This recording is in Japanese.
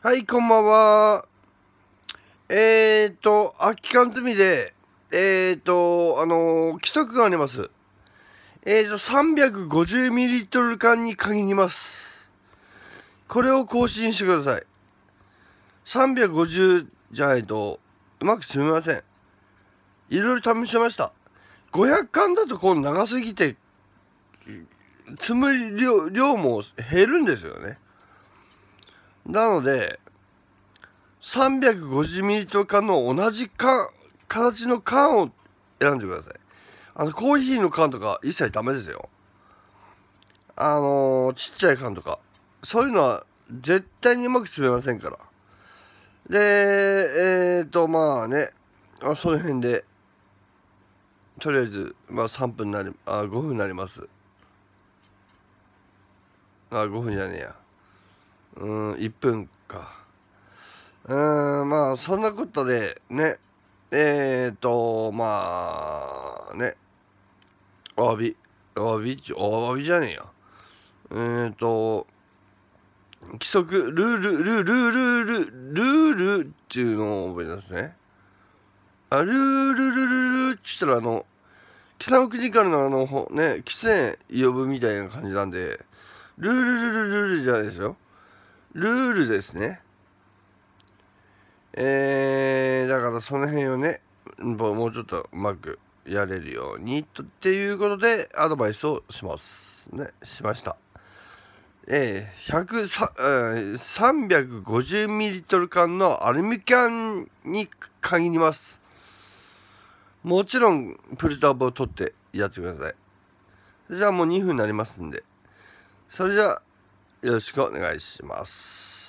はい、こんばんは。えっ、ー、と、空き缶積みで、えっ、ー、と、あのー、規則があります。えっ、と、350ml 缶に限ります。これを更新してください。350じゃないと、うまく積みません。いろいろ試しました。500缶だとこう長すぎて、積む量量も減るんですよね。なので3 5 0ミリと缶の同じ缶形の缶を選んでくださいあのコーヒーの缶とか一切ダメですよあのー、ちっちゃい缶とかそういうのは絶対にうまく詰めませんからでえっ、ー、とまあねあその辺でとりあえず、まあ、3分なりあ5分になりますあ5分じゃねえやうん1分かうんまあそんなことでねえっ、ー、とまあねお詫びお詫びお詫びじゃねえよ。えっ、ー、と規則ルールルールルールルールっていうのを覚えてますねあルールルルルルって言ったらあの北の国からのあのね喫煙呼ぶみたいな感じなんでルールルルルルじゃないですよルールですね。えー、だからその辺をね、もうちょっとうまくやれるようにとっていうことでアドバイスをしますねしましたえー、350ml 缶のアルミ缶に限りますもちろんプルタプを取ってやってくださいじゃあもう2分になりますんでそれじゃあよろしくお願いします。